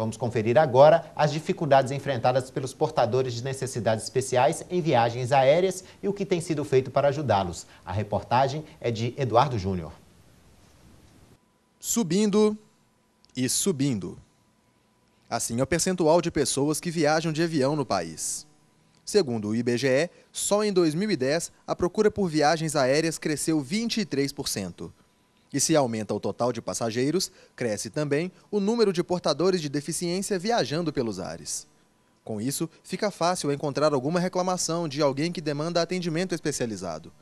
Vamos conferir agora as dificuldades enfrentadas pelos portadores de necessidades especiais em viagens aéreas e o que tem sido feito para ajudá-los. A reportagem é de Eduardo Júnior. Subindo e subindo. Assim é o percentual de pessoas que viajam de avião no país. Segundo o IBGE, só em 2010 a procura por viagens aéreas cresceu 23%. E se aumenta o total de passageiros, cresce também o número de portadores de deficiência viajando pelos ares. Com isso, fica fácil encontrar alguma reclamação de alguém que demanda atendimento especializado.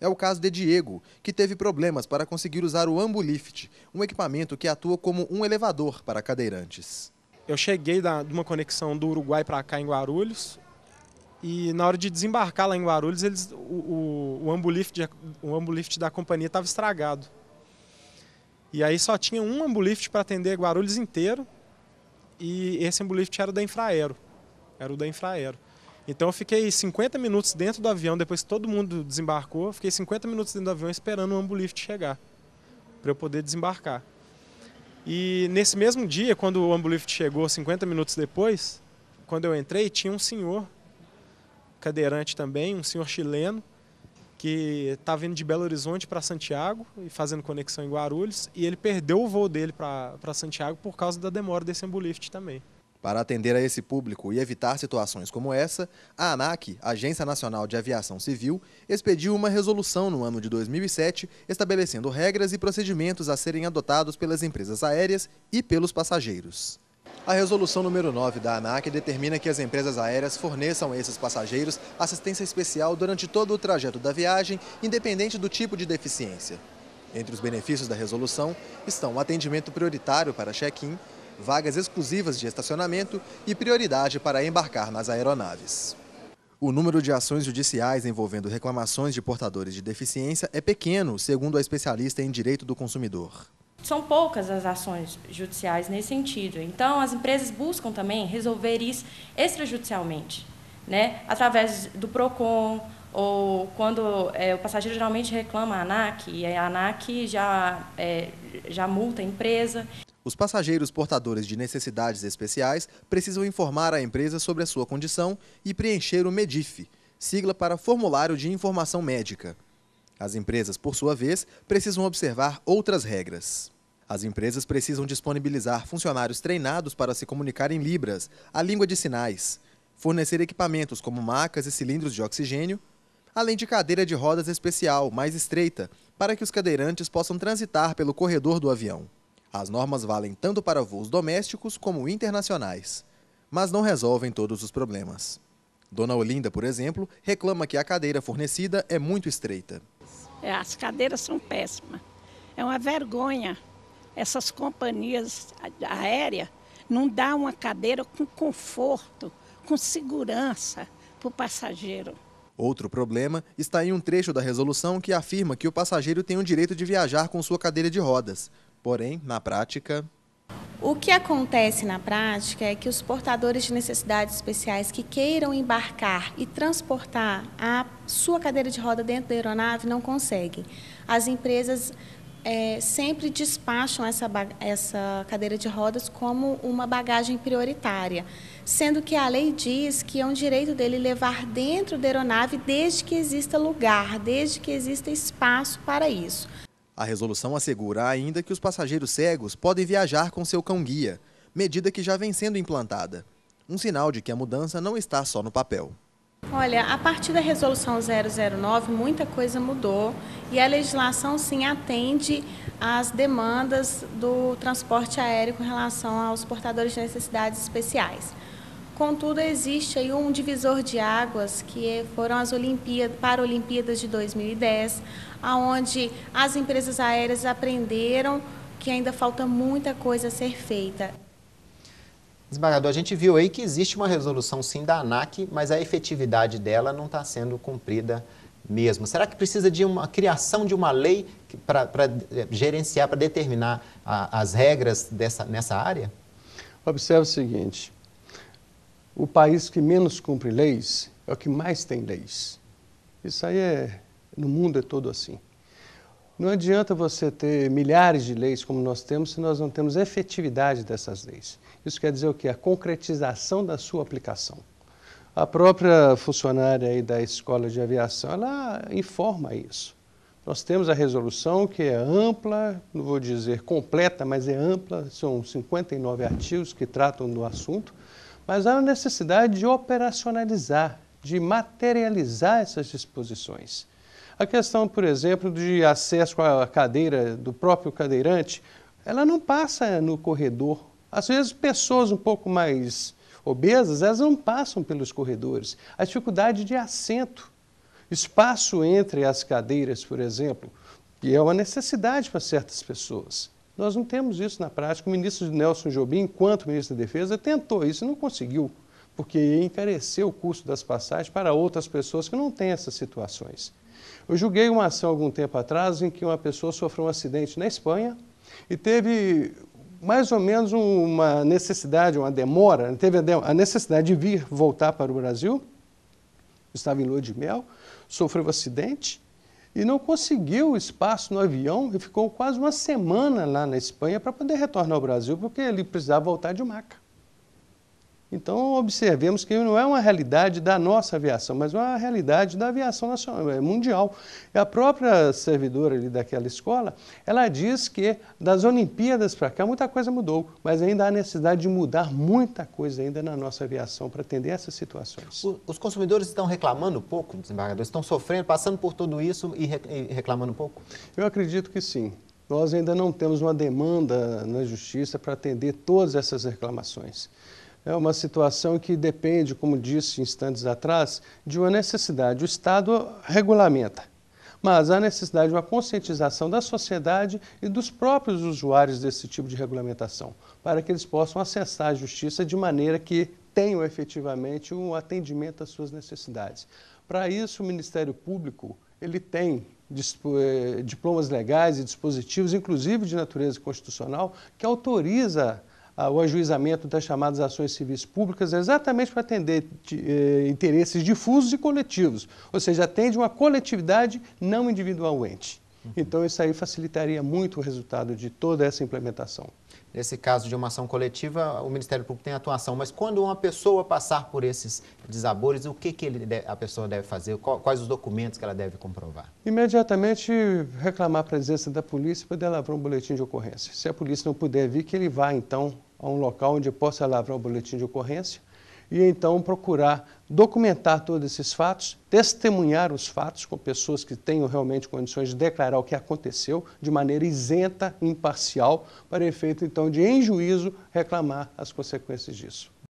É o caso de Diego, que teve problemas para conseguir usar o AmbuLift, um equipamento que atua como um elevador para cadeirantes. Eu cheguei da, de uma conexão do Uruguai para cá em Guarulhos e na hora de desembarcar lá em Guarulhos, eles, o, o, o, AmbuLift, o AmbuLift da companhia estava estragado. E aí só tinha um ambulift para atender Guarulhos inteiro. E esse ambulift era o da Infraero. Era o da Infraero. Então eu fiquei 50 minutos dentro do avião, depois que todo mundo desembarcou, fiquei 50 minutos dentro do avião esperando o ambulift chegar para eu poder desembarcar. E nesse mesmo dia, quando o ambulift chegou 50 minutos depois, quando eu entrei, tinha um senhor cadeirante também, um senhor chileno, que está vindo de Belo Horizonte para Santiago e fazendo conexão em Guarulhos, e ele perdeu o voo dele para Santiago por causa da demora desse Ambulift também. Para atender a esse público e evitar situações como essa, a ANAC, Agência Nacional de Aviação Civil, expediu uma resolução no ano de 2007 estabelecendo regras e procedimentos a serem adotados pelas empresas aéreas e pelos passageiros. A resolução número 9 da ANAC determina que as empresas aéreas forneçam a esses passageiros assistência especial durante todo o trajeto da viagem, independente do tipo de deficiência. Entre os benefícios da resolução estão o atendimento prioritário para check-in, vagas exclusivas de estacionamento e prioridade para embarcar nas aeronaves. O número de ações judiciais envolvendo reclamações de portadores de deficiência é pequeno, segundo a especialista em direito do consumidor são poucas as ações judiciais nesse sentido. Então, as empresas buscam também resolver isso extrajudicialmente, né? através do PROCON, ou quando é, o passageiro geralmente reclama a ANAC, e a ANAC já, é, já multa a empresa. Os passageiros portadores de necessidades especiais precisam informar a empresa sobre a sua condição e preencher o MEDIF, sigla para Formulário de Informação Médica. As empresas, por sua vez, precisam observar outras regras. As empresas precisam disponibilizar funcionários treinados para se comunicar em Libras, a língua de sinais, fornecer equipamentos como macas e cilindros de oxigênio, além de cadeira de rodas especial, mais estreita, para que os cadeirantes possam transitar pelo corredor do avião. As normas valem tanto para voos domésticos como internacionais, mas não resolvem todos os problemas. Dona Olinda, por exemplo, reclama que a cadeira fornecida é muito estreita. É, as cadeiras são péssimas. É uma vergonha essas companhias aéreas não dá uma cadeira com conforto, com segurança para o passageiro. Outro problema está em um trecho da resolução que afirma que o passageiro tem o direito de viajar com sua cadeira de rodas. Porém, na prática. O que acontece na prática é que os portadores de necessidades especiais que queiram embarcar e transportar a sua cadeira de roda dentro da aeronave não conseguem. As empresas é, sempre despacham essa, essa cadeira de rodas como uma bagagem prioritária, sendo que a lei diz que é um direito dele levar dentro da aeronave desde que exista lugar, desde que exista espaço para isso. A resolução assegura ainda que os passageiros cegos podem viajar com seu cão-guia, medida que já vem sendo implantada. Um sinal de que a mudança não está só no papel. Olha, a partir da resolução 009, muita coisa mudou e a legislação sim atende às demandas do transporte aéreo com relação aos portadores de necessidades especiais. Contudo, existe aí um divisor de águas que foram as Olimpíadas, Paralimpíadas de 2010, aonde as empresas aéreas aprenderam que ainda falta muita coisa a ser feita. Desembargador, a gente viu aí que existe uma resolução sim da ANAC, mas a efetividade dela não está sendo cumprida mesmo. Será que precisa de uma criação de uma lei para eh, gerenciar, para determinar a, as regras dessa, nessa área? Observe o seguinte: o país que menos cumpre leis é o que mais tem leis. Isso aí é no mundo é todo assim. Não adianta você ter milhares de leis como nós temos se nós não temos efetividade dessas leis. Isso quer dizer o quê? A concretização da sua aplicação. A própria funcionária aí da Escola de Aviação, ela informa isso. Nós temos a resolução que é ampla, não vou dizer completa, mas é ampla, são 59 artigos que tratam do assunto, mas há a necessidade de operacionalizar, de materializar essas disposições. A questão, por exemplo, de acesso à cadeira do próprio cadeirante, ela não passa no corredor. Às vezes, pessoas um pouco mais obesas, elas não passam pelos corredores. A dificuldade de assento, espaço entre as cadeiras, por exemplo, que é uma necessidade para certas pessoas. Nós não temos isso na prática. O ministro Nelson Jobim, enquanto ministro da Defesa, tentou isso e não conseguiu, porque encareceu o custo das passagens para outras pessoas que não têm essas situações. Eu julguei uma ação algum tempo atrás em que uma pessoa sofreu um acidente na Espanha e teve mais ou menos uma necessidade, uma demora, né, teve a necessidade de vir voltar para o Brasil, estava em lua de mel, sofreu um acidente e não conseguiu espaço no avião e ficou quase uma semana lá na Espanha para poder retornar ao Brasil, porque ele precisava voltar de maca. Então, observemos que não é uma realidade da nossa aviação, mas uma realidade da aviação nacional, é, mundial. E a própria servidora ali daquela escola, ela diz que das Olimpíadas para cá muita coisa mudou, mas ainda há necessidade de mudar muita coisa ainda na nossa aviação para atender essas situações. Os consumidores estão reclamando um pouco, desembargadores? Estão sofrendo, passando por tudo isso e reclamando um pouco? Eu acredito que sim. Nós ainda não temos uma demanda na justiça para atender todas essas reclamações é uma situação que depende, como disse instantes atrás, de uma necessidade. O Estado regulamenta, mas há necessidade de uma conscientização da sociedade e dos próprios usuários desse tipo de regulamentação, para que eles possam acessar a justiça de maneira que tenham efetivamente um atendimento às suas necessidades. Para isso, o Ministério Público ele tem eh, diplomas legais e dispositivos, inclusive de natureza constitucional, que autoriza o ajuizamento das chamadas ações civis públicas é exatamente para atender eh, interesses difusos e coletivos, ou seja, atende uma coletividade não individualmente. Uhum. Então, isso aí facilitaria muito o resultado de toda essa implementação. Nesse caso de uma ação coletiva, o Ministério Público tem atuação, mas quando uma pessoa passar por esses desabores, o que, que a pessoa deve fazer? Quais os documentos que ela deve comprovar? Imediatamente reclamar a presença da polícia para elaborar um boletim de ocorrência. Se a polícia não puder vir, que ele vá então a um local onde possa lavrar o boletim de ocorrência e então procurar documentar todos esses fatos, testemunhar os fatos com pessoas que tenham realmente condições de declarar o que aconteceu de maneira isenta, imparcial, para efeito então de, em juízo, reclamar as consequências disso.